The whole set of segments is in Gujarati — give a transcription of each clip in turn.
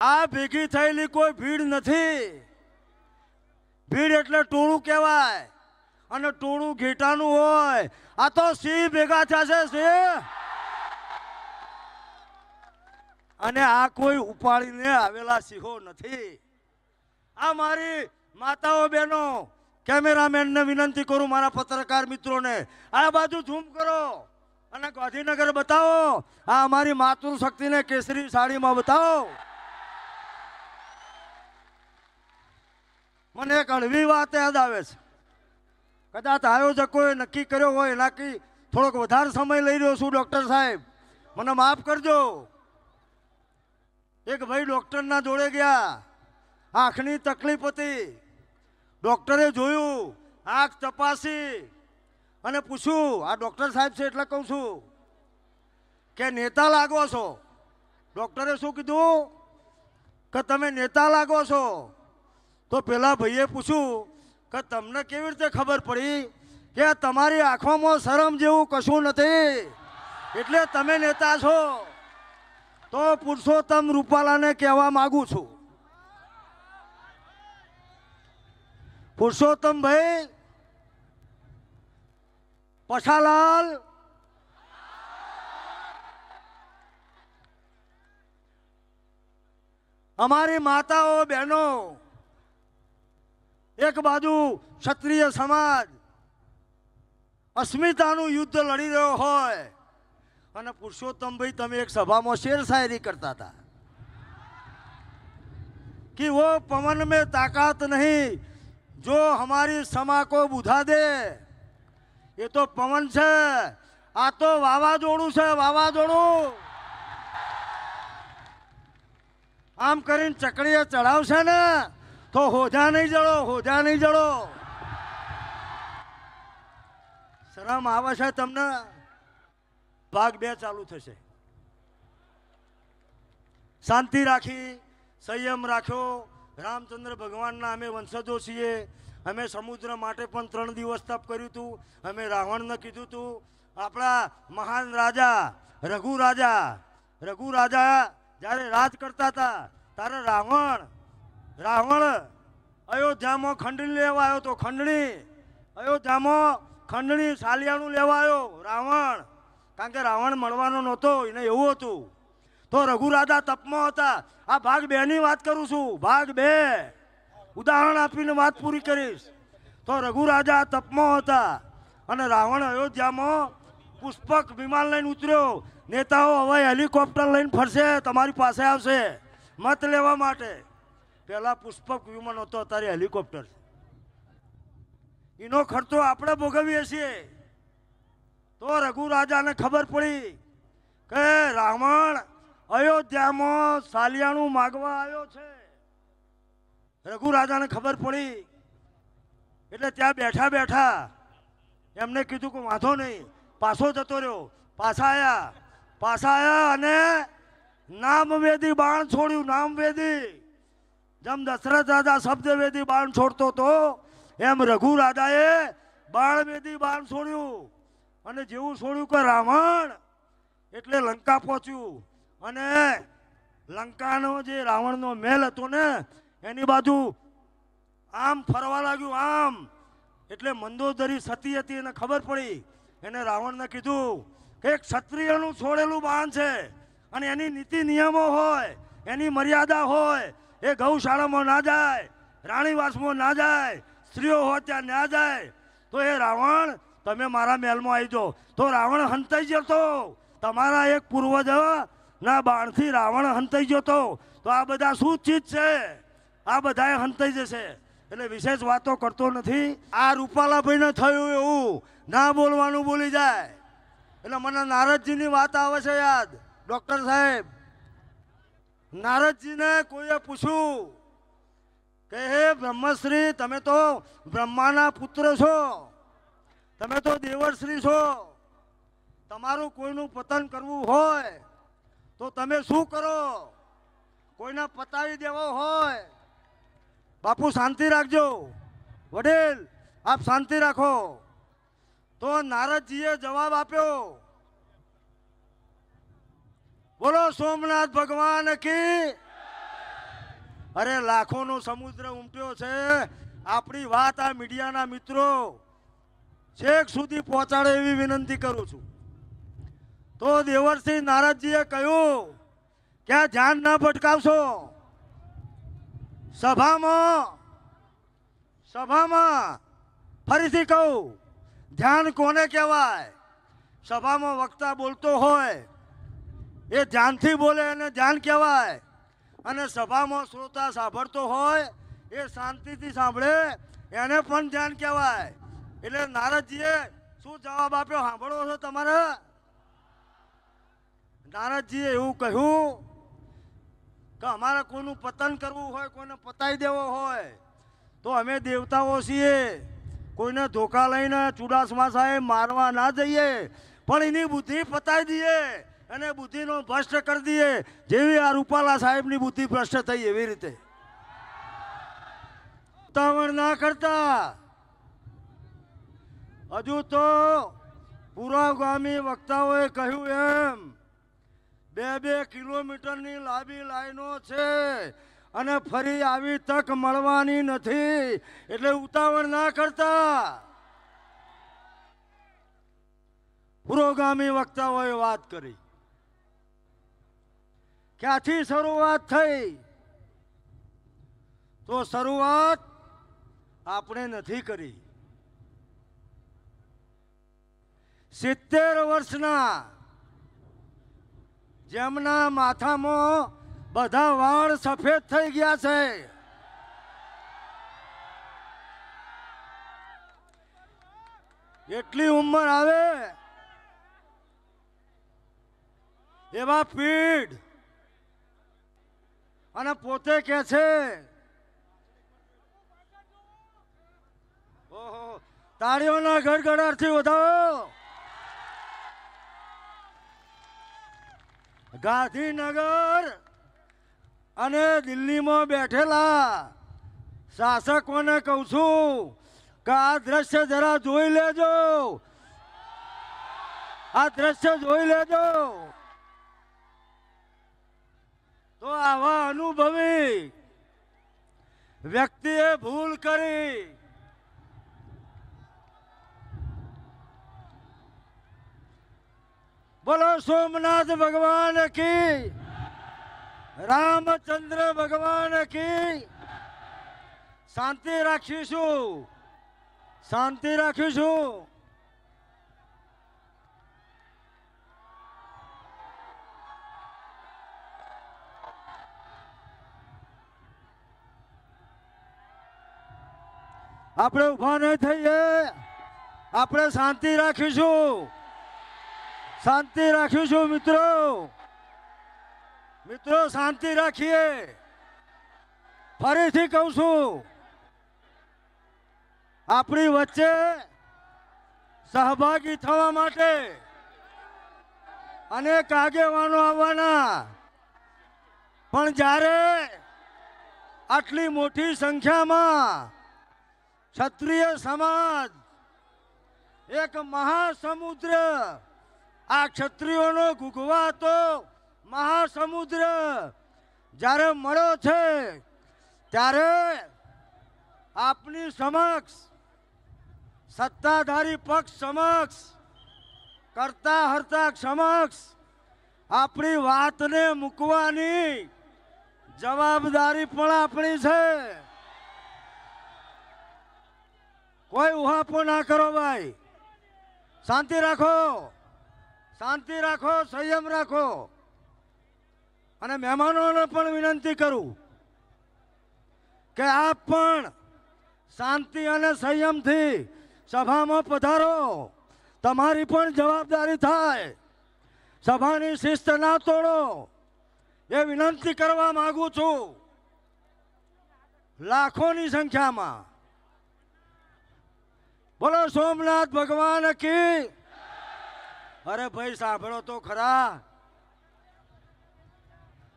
આ ભેગી થયેલી કોઈ ભીડ નથી ભીડ એટલે ટોળું કહેવાય અને ટોળું ઘેટાનું હોય આ તો સિંહ ભેગા થયા છે સિંહ અને આ કોઈ ઉપાડીને આવેલા સિંહો નથી આ મારી માતાઓ બહેનો કેમેરામેનને વિનંતી કરું મારા પત્રકાર મિત્રોને આ બાજુ ઝૂમ કરો અને ગાંધીનગર બતાવો આ અમારી માતૃશક્તિને કેસરી સાડીમાં બતાવો મને એક હળવી વાત યાદ આવે છે કદાચ આયોજકોએ નક્કી કર્યો હોય એનાથી થોડોક વધારે સમય લઈ રહ્યો છું ડૉક્ટર સાહેબ મને માફ કરજો એક ભાઈ ડૉક્ટરના જોડે ગયા આંખની તકલીફ હતી ડૉક્ટરે જોયું આંખ તપાસી અને પૂછ્યું આ ડૉક્ટર સાહેબ છે એટલે કહું છું કે નેતા લાગો છો ડૉક્ટરે શું કીધું કે તમે નેતા લાગો છો તો પેલા ભાઈએ પૂછ્યું કે તમને કેવી રીતે ખબર પડી કે તમારી આંખોમાં શરમ જેવું કશું નથી એટલે તમે નેતા છો તો પુરુષોત્તમ રૂપાલાને કહેવા માગું છું પુરુષોત્તમ ભાઈ પછાલાલ અમારી માતાઓ બહેનો એક બાજુ ક્ષત્રિય સમાજ અસ્મિતાનું યુદ્ધ લડી રહ્યો હોય અને પુરુષોત્તમ પુરુષોત્તમભાઈ તમે એક સભામાં શેર શાયરી કરતા હતા કે वो પવન મેં તાકાત નહીં જો हमारी समा કો બુધા દે એ તો પવન છે આ તો વાવાઝોડું છે વાવાઝોડું આમ કરીને ચકડીએ ચડાવશે ને તો હોજા નહીં જડો હોજા નહીં જડો શરમ આવે છે તમને ભાગ બે ચાલુ થશે શાંતિ રાખી સંયમ રાખ્યો રામચંદ્ર ભગવાનના અમે વંશજો છીએ અમે સમુદ્ર માટે પણ ત્રણ દિવસ તપ કર્યું હતું અમે રાવણને કીધું હતું આપણા મહાન રાજા રઘુ રાજા રઘુ રાજા જ્યારે રાજ કરતા હતા ત્યારે રાવણ રાવણ અયોધ્યામાં ખંડણી લેવા આવ્યો તો ખંડણી અયોધ્યામાં ખંડણી સાલિયાનું લેવા આવ્યો રાવણ કારણ કે રાવણ મળવાનો નહોતો એને એવું હતું તો રઘુરાજા તપમાં હતા આ ભાગ બેની વાત કરું છું ભાગ બે ઉદાહરણ આપીને વાત પૂરી કરીશ તો રઘુરાજા તપમાં હતા અને રાવણ અયોધ્યામાં પુષ્પક વિમાન લઈને ઉતર્યો નેતાઓ હવે હેલિકોપ્ટર લઈને ફરશે તમારી પાસે આવશે મત લેવા માટે પેલા પુષ્પક વિમાન હતો અત્યારે હેલિકોપ્ટર એનો ખર્ચો આપણે ભોગવીએ છીએ તો રઘુરાજાને ખબર પડી કે રાવણ અયોધ્યામાં સાલિયાણું માગવા આવ્યો છે રઘુરાજાને ખબર પડી એટલે ત્યાં બેઠા બેઠા એમને કીધું કે વાંધો નહીં પાછો જતો રહ્યો પાછા આવ્યા પાછા આવ્યા અને નામવેદી બાણ છોડ્યું નામવેદી જેમ દશરથ રાજા શબ્દવેદી બાણ છોડતો હતો એમ રઘુ રાજાએ બાણવેદી બાણ છોડ્યું અને જેવું છોડ્યું કે રાવણ એટલે લંકા પહોંચ્યું અને લંકાનો જે રાવણનો મેલ હતો ને એની બાજુ આમ ફરવા લાગ્યું આમ એટલે મંદોદરી સતી હતી એને ખબર પડી એને રાવણને કીધું કે એક ક્ષત્રિયનું છોડેલું બાણ છે અને એની નીતિ નિયમો હોય એની મર્યાદા હોય એ ગૌશાળામાં ના જાય રાણીવાસમાં ના જાય સ્ત્રીઓ હોય ત્યાં ના જાય તો એ રાવણ તમે મારા મહેલમાં આવી જાઓ તો રાવણ હંતાઈ જતો તમારા એક પૂર્વજ ના બાણથી રાવણ હંતાઈ જતો તો આ બધા શું ચીજ છે આ બધાએ હંતાઈ જશે એટલે વિશેષ વાતો કરતો નથી આ રૂપાલાભાઈને થયું એવું ના બોલવાનું બોલી જાય એટલે મને નારદજીની વાત આવે છે યાદ ડૉક્ટર સાહેબ નારદજીને કોઈએ પૂછ્યું કે હે બ્રહ્મશ્રી તમે તો બ્રહ્માના પુત્ર છો તમે તો દેવશ્રી છો તમારું કોઈનું પતન કરવું હોય તો તમે શું કરો કોઈને પતાવી દેવો હોય બાપુ શાંતિ રાખજો વડીલ આપ શાંતિ રાખો તો નારદજીએ જવાબ આપ્યો બોલો સોમનાથ ભગવાન કી અરે લાખો નો સમુદ્ર ઉમટ્યો છે આપણી વાત આ મીડિયાના મિત્રો છેક સુધી પહોંચાડે એવી વિનંતી કરું છું તો દેવરસિંહ નારદજીએ કહ્યું કે ધ્યાન ના ભટકાવશો સભામાં સભામાં ફરીથી કહું ધ્યાન કોને કહેવાય સભામાં વક્તા બોલતો હોય એ ધ્યાનથી બોલે એને ધ્યાન કહેવાય અને સભામાં શ્રોતા સાંભળતો હોય એ શાંતિથી સાંભળે એને પણ ધ્યાન કહેવાય એટલે નારદજીએ શું જવાબ આપ્યો સાંભળવો છો તમારે નારદજીએ એવું કહ્યું કે અમારે કોઈનું પતન કરવું હોય કોઈને પતાવી દેવો હોય તો અમે દેવતાઓ છીએ કોઈને ધોકા લઈને ચુડાસમા સાહેબ મારવા ના જઈએ પણ એની બુદ્ધિ પતાવી દઈએ અને બુદ્ધિનો ભ્રષ્ટ કરી દઈએ જેવી આ રૂપાલા સાહેબની બુદ્ધિ ભ્રષ્ટ થઈ એવી રીતે ઉતાવળ ના કરતા હજુ તો પુરાગામી વક્તાઓએ કહ્યું એમ બે બે કિલોમીટરની લાંબી લાઈનો છે અને ફરી આવી તક મળવાની નથી એટલે ઉતાવળ ના કરતા પુરોગામી વક્તાઓએ વાત કરી ક્યાંથી શરૂઆત થઈ તો શરૂઆત આપણે નથી કરી સિત્તેર વર્ષના જેમના માથામાં બધા વાળ સફેદ થઈ ગયા છે એટલી ઉંમર આવે એવા પીઢ અને પોતે કે છે તાળીઓના ગડગડાટથી વધાવો ગાંધીનગર અને દિલ્હીમાં બેઠેલા શાસકોને કહું છું કે આ દ્રશ્ય જરા જોઈ લેજો આ દ્રશ્ય જોઈ લેજો તો આવા અનુભવી વ્યક્તિએ ભૂલ કરી બોલો સોમનાથ ભગવાન કી રામચંદ્ર ભગવાન કી શાંતિ રાખીશું શાંતિ રાખીશું આપણે ઊભા નહીં થઈએ આપણે શાંતિ રાખીશું શાંતિ રાખીશું મિત્રો મિત્રો શાંતિ રાખીએ ફરીથી કહું છું આપણી વચ્ચે સહભાગી થવા માટે અનેક આગેવાનો આવવાના પણ જ્યારે આટલી મોટી સંખ્યામાં ક્ષત્રિય સમાજ એક મહાસમુદ્ર આ ક્ષત્રિયોનો ગુગવાતો મહાસમુદ્ર જ્યારે મળ્યો છે ત્યારે આપની સમક્ષ સત્તાધારી પક્ષ સમક્ષ કરતા હરતા સમક્ષ આપણી વાતને મૂકવાની જવાબદારી પણ આપણી છે કોઈ ઉહાપો ના કરો ભાઈ શાંતિ રાખો શાંતિ રાખો સંયમ રાખો અને મહેમાનોને પણ વિનંતી કરું કે આપ પણ શાંતિ અને સંયમથી સભામાં પધારો તમારી પણ જવાબદારી થાય સભાની શિસ્ત ના તોડો એ વિનંતી કરવા માગું છું લાખોની સંખ્યામાં બોલો સોમનાથ ભગવાન કી અરે ભાઈ સાંભળો તો ખરા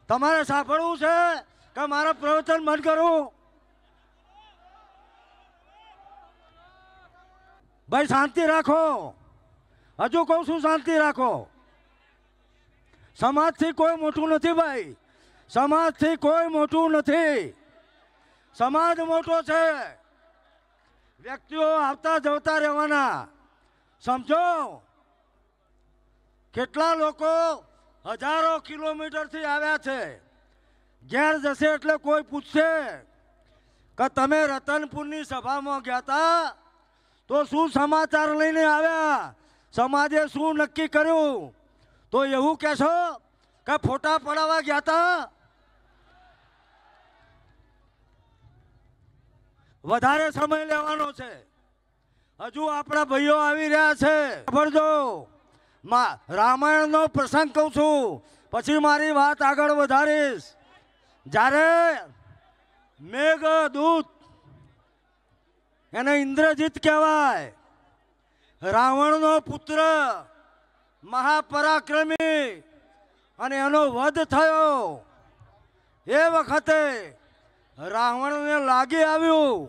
તમારે સાંભળવું છે કે મારા પ્રવચન મન કરું ભાઈ શાંતિ રાખો હજુ કહું છું શાંતિ રાખો સમાજથી કોઈ મોટું નથી ભાઈ સમાજથી કોઈ મોટું નથી સમાજ મોટો છે વ્યક્તિઓ આવતા જવતા રહેવાના સમજો કેટલા લોકો હજારો કિલોમીટરથી આવ્યા છે ઘેર જશે એટલે કોઈ પૂછશે કે તમે રતનપુરની સભામાં ગયા હતા તો શું સમાચાર લઈને આવ્યા સમાજે શું નક્કી કર્યું તો એવું કહેશો કે ફોટા પડાવવા ગયા હતા વધારે સમય લેવાનો છે હજુ આપણા ભાઈઓ આવી રહ્યા છે સાંભળજો રામાયણનો પ્રસંગ કહું છું પછી મારી વાત આગળ વધારીશ જ્યારે મેઘદૂત એને ઇન્દ્રજીત કહેવાય રાવણનો પુત્ર મહાપરાક્રમી અને એનો વધ થયો એ વખતે રાવણને લાગી આવ્યું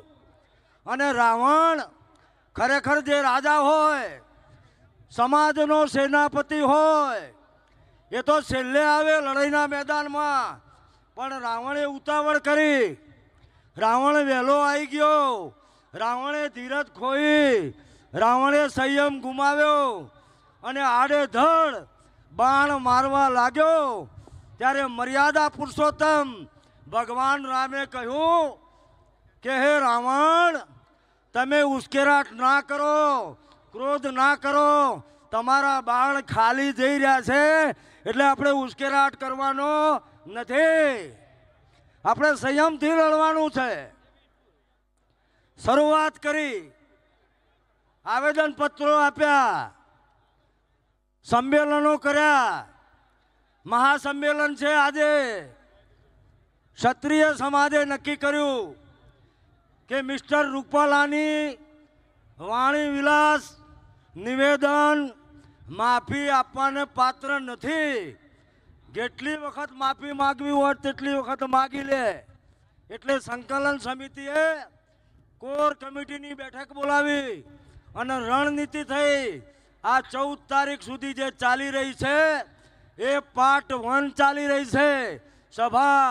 અને રાવણ ખરેખર જે રાજા હોય સમાજનો સેનાપતિ હોય એ તો છેલ્લે આવે લડાઈના મેદાનમાં પણ રાવણે ઉતાવળ કરી રાવણ વહેલો આવી ગયો રાવણે ધીરજ ખોઈ રાવણે સંયમ ગુમાવ્યો અને આડેધડ બાણ મારવા લાગ્યો ત્યારે મર્યાદા પુરુષોત્તમ ભગવાન રામે કહ્યું કે હે રાવણ તમે ઉશ્કેરાટ ના કરો ક્રોધ ના કરો તમારા બાળ ખાલી જઈ રહ્યા છે એટલે આપણે ઉશ્કેરાટ કરવાનો નથી આપણે સંયમથી લડવાનું છે શરૂઆત કરી આવેદન પત્રો આપ્યા સંમેલનો કર્યા મહાસંમેલન છે આજે ક્ષત્રિય સમાજે નક્કી કર્યું કે મિસ્ટર રૂપાલાની વાણી વિલાસ નિવેદન માફી આપવાને પાત્ર નથી જેટલી વખત માફી માગવી હોય તેટલી વખત માગી લે એટલે સંકલન સમિતિએ કોર કમિટીની બેઠક બોલાવી અને રણનીતિ થઈ આ ચૌદ તારીખ સુધી જે ચાલી રહી છે એ પાર્ટ વન ચાલી રહી છે સભા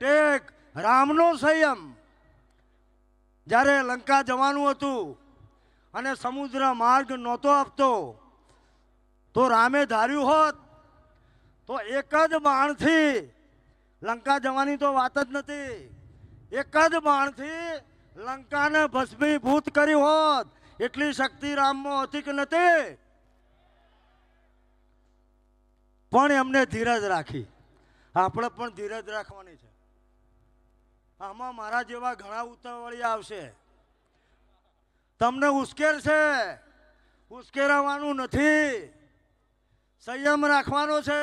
ટેક રામનો સંયમ જ્યારે લંકા જવાનું હતું અને સમુદ્ર માર્ગ નહોતો આપતો તો રામે ધાર્યું હોત તો એક જ બાણથી લંકા જવાની તો વાત જ નથી એક જ બાણથી લંકાને ભસ્મીભૂત કરી હોત એટલી શક્તિ રામમાં હતી કે નથી પણ એમને ધીરજ રાખી આપણે પણ ધીરજ રાખવાની છે આમાં મારા જેવા ઘણા ઉતાવળી આવશે તમને ઉશ્કેરશે ઉશ્કેરાવાનું નથી સંયમ રાખવાનો છે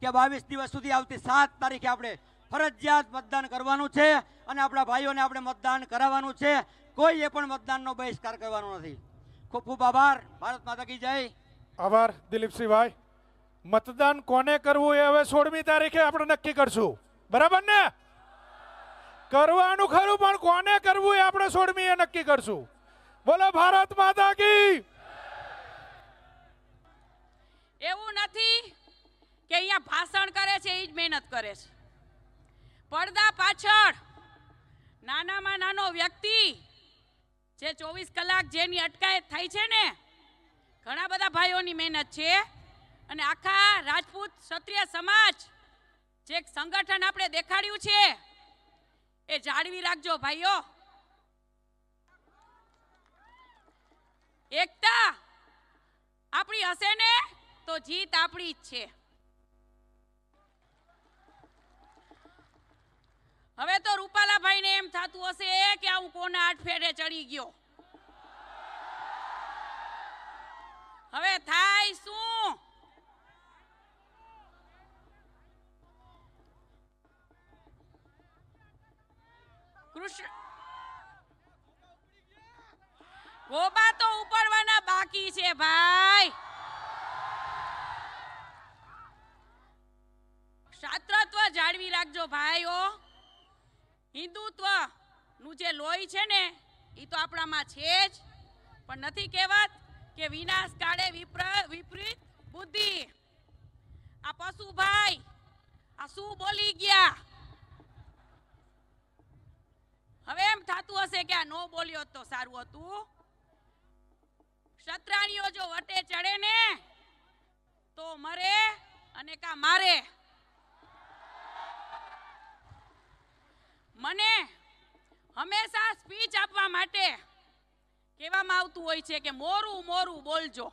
કે બાવીસ દિવસ સુધી આવતી સાત તારીખે આપણે ફરજિયાત મતદાન કરવાનું છે અને આપણા ભાઈઓને આપણે મતદાન કરાવવાનું છે કોઈએ પણ મતદાનનો બહિષ્કાર કરવાનો નથી ખૂબ ખૂબ આભાર ભારત માતા કી જય આભાર દિલીપસિંહભાઈ મતદાન કોને કરવું એ હવે સોળમી તારીખે આપણે નક્કી કરશું બરાબર ને કરવાનું ખરું પણ કોને કરવું એ આપણે એ નક્કી કરશું બોલો ભારત માતા કી એવું નથી કે અહીંયા ભાષણ કરે છે એ જ મહેનત કરે છે પડદા પાછળ નાનામાં નાનો વ્યક્તિ જે ચોવીસ કલાક જેની અટકાયત થાય છે ને ઘણા બધા ભાઈઓની મહેનત છે અને આખા રાજપૂત ક્ષત્રિય સમાજ જે સંગઠન આપણે દેખાડ્યું છે એ જાળવી રાખજો ભાઈઓ એકતા આપણી હશે ને તો જીત આપણી જ છે હવે તો રૂપાલાભાઈને એમ થતું હશે કે હું કોના આઠ ફેરે ચડી ગયો હવે થાય શું કૃષ્ણ ગોબા તો ઉપાડવાના બાકી છે ભાઈ શાસ્ત્રત્વ જાળવી રાખજો ભાઈઓ હિન્દુત્વ નું જે લોહી છે ને એ તો આપણામાં છે જ પણ નથી કહેવાત કે વિનાશ કાળે વિપરીત બુદ્ધિ આ પશુ ભાઈ આ શું બોલી ગયા થતું હશે કે આ નો બોલ્યો તો સારું હતું ક્ષત્રાણીઓ જો વટે ચડે ને તો મરે અને કા મારે મને હંમેશા સ્પીચ આપવા માટે કહેવામાં આવતું હોય છે કે મોરું મોરું બોલજો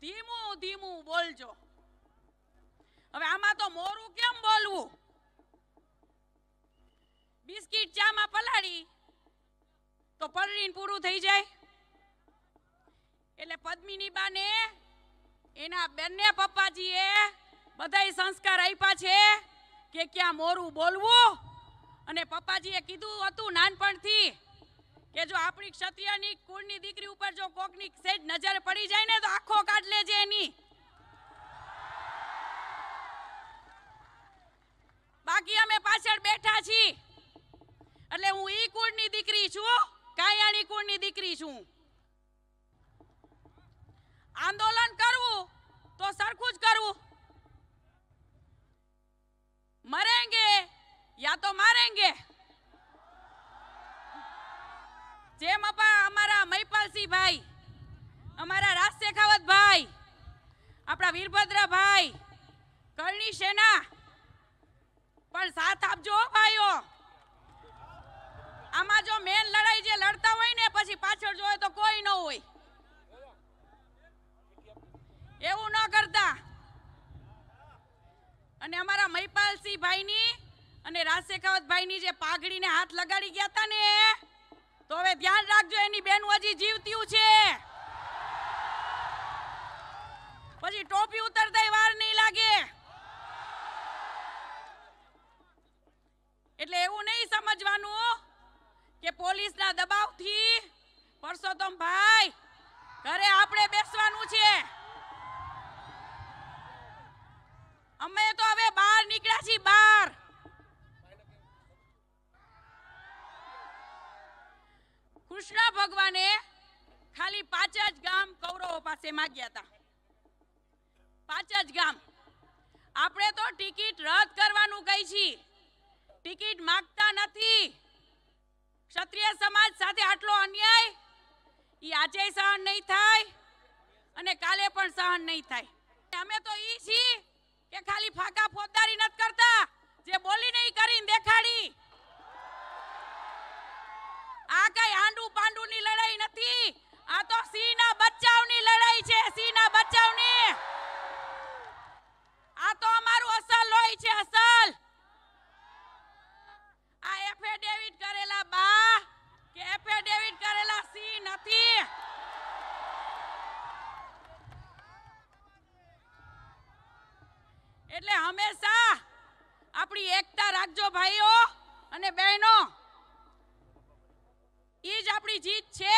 ધીમું ધીમું બોલજો હવે આમાં તો મોરું કેમ બોલવું બિસ્કિટ ચામાં પલાળી તો પલળીને પૂરું થઈ જાય એટલે પદ્મિની બાને એના બંને પપ્પાજીએ બધાય સંસ્કાર આપ્યા છે કે ક્યાં મોરું બોલવું અને પપ્પાજીએ કીધું હતું નાનપણથી કે જો આપણી ક્ષત્રિયની કુળની દીકરી ઉપર જો કોકની સેજ નજર પડી જાય ને તો આખો કાઢ લેજે એની બાકી અમે પાછળ બેઠા છીએ એટલે હું ઈ કુળ ની દીકરી છું કાયાણી ની દીકરી છું આંદોલન કરવું તો સરખું જ કરવું મરેંગે યા તો મારેંગે જેમ અમારા મહિપાલસિંહ ભાઈ અમારા રાજ શેખાવત ભાઈ આપણા વીરભદ્ર ભાઈ કરણી સેના પણ સાથ આપજો ભાઈઓ આમાં જો મેન લડાઈ જે લડતા હોય ને પછી પાછળ જોવે તો કોઈ ન હોય એવું ન કરતા અને અમારા મહિપાલસિંહ ભાઈની અને રાજ ભાઈની જે પાઘડીને હાથ લગાડી ગયા હતા ને તો હવે ધ્યાન રાખજો એની બેન હજી જીવતીયું છે પછી ટોપી ઉતરતા વાર નહીં લાગે એટલે એવું નહીં સમજવાનું કે પોલીસના થી પરસોત્તમ ભાઈ ઘરે આપણે બેસવાનું છે અમે તો હવે બહાર નીકળ્યા છીએ બહાર કૃષ્ણ ભગવાને ખાલી પાંચ જ ગામ કૌરવો પાસે માગ્યા હતા પાંચ જ ગામ આપણે તો ટિકિટ રદ કરવાનું કહી છીએ ટિકિટ માગતા નથી ક્ષત્રિય સમાજ સાથે આટલો અન્યાય એ આજે સહન નહીં થાય અને કાલે પણ સહન નહીં થાય અમે તો ઈ છીએ કે ખાલી ફાકા ફોજદારી નથી કરતા જે બોલી નહીં કરીને દેખાડી આ કઈ આંડુ પાંડુ ની લડાઈ નથી આ તો સિંહ ના બચાવ ની લડાઈ છે સિંહ ના બચાવ ની આ તો અમારું અસલ હોય છે અસલ હંમેશા આપણી એકતા રાખજો ભાઈઓ અને બહેનો એ જ આપણી જીત છે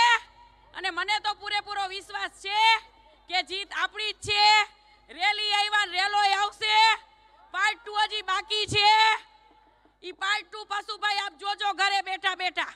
અને મને તો પૂરેપૂરો વિશ્વાસ છે કે જીત આપણી જ છે રેલી આવ્યા રેલો આવશે પાર્ટ ટુ હજી બાકી છે એ પાર્ટ ટુ પશુભાઈ આપ જોજો ઘરે બેઠા બેઠા